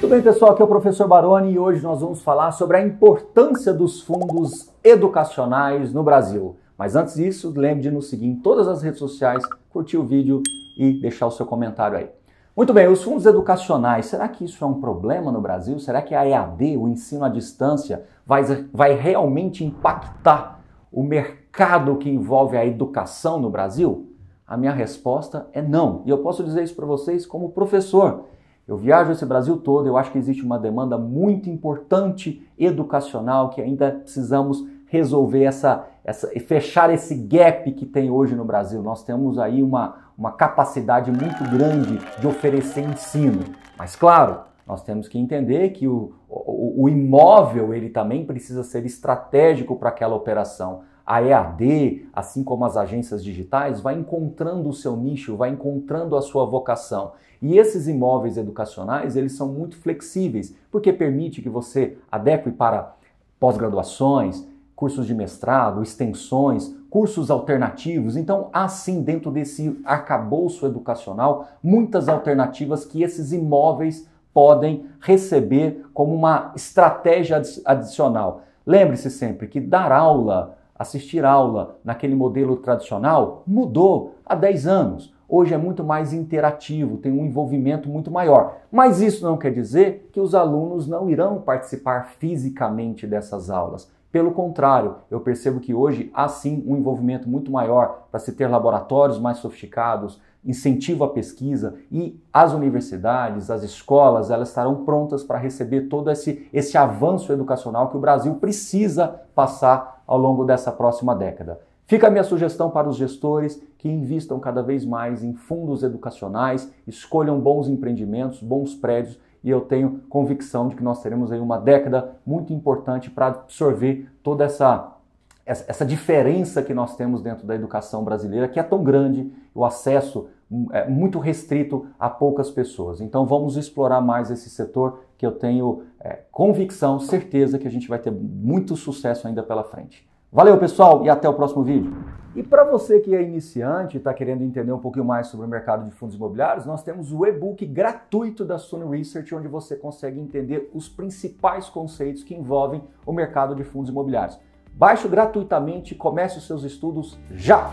Tudo bem, pessoal? Aqui é o professor Baroni e hoje nós vamos falar sobre a importância dos fundos educacionais no Brasil. Mas antes disso, lembre de nos seguir em todas as redes sociais, curtir o vídeo e deixar o seu comentário aí. Muito bem, os fundos educacionais, será que isso é um problema no Brasil? Será que a EAD, o ensino à distância, vai, vai realmente impactar o mercado que envolve a educação no Brasil? A minha resposta é não. E eu posso dizer isso para vocês como professor. Eu viajo esse Brasil todo, eu acho que existe uma demanda muito importante educacional que ainda precisamos resolver essa, essa fechar esse gap que tem hoje no Brasil. Nós temos aí uma, uma capacidade muito grande de oferecer ensino. Mas claro, nós temos que entender que o, o, o imóvel ele também precisa ser estratégico para aquela operação a EAD, assim como as agências digitais, vai encontrando o seu nicho, vai encontrando a sua vocação. E esses imóveis educacionais, eles são muito flexíveis, porque permite que você adeque para pós-graduações, cursos de mestrado, extensões, cursos alternativos. Então, assim dentro desse arcabouço educacional, muitas alternativas que esses imóveis podem receber como uma estratégia adicional. Lembre-se sempre que dar aula assistir aula naquele modelo tradicional mudou há 10 anos. Hoje é muito mais interativo, tem um envolvimento muito maior. Mas isso não quer dizer que os alunos não irão participar fisicamente dessas aulas. Pelo contrário, eu percebo que hoje há sim um envolvimento muito maior para se ter laboratórios mais sofisticados, incentivo à pesquisa e as universidades, as escolas, elas estarão prontas para receber todo esse, esse avanço educacional que o Brasil precisa passar ao longo dessa próxima década. Fica a minha sugestão para os gestores que invistam cada vez mais em fundos educacionais, escolham bons empreendimentos, bons prédios e eu tenho convicção de que nós teremos aí uma década muito importante para absorver toda essa essa diferença que nós temos dentro da educação brasileira, que é tão grande, o acesso hum, é muito restrito a poucas pessoas. Então vamos explorar mais esse setor que eu tenho é, convicção, certeza que a gente vai ter muito sucesso ainda pela frente. Valeu, pessoal, e até o próximo vídeo. E para você que é iniciante e está querendo entender um pouquinho mais sobre o mercado de fundos imobiliários, nós temos o e-book gratuito da Suno Research, onde você consegue entender os principais conceitos que envolvem o mercado de fundos imobiliários. Baixe gratuitamente e comece os seus estudos já!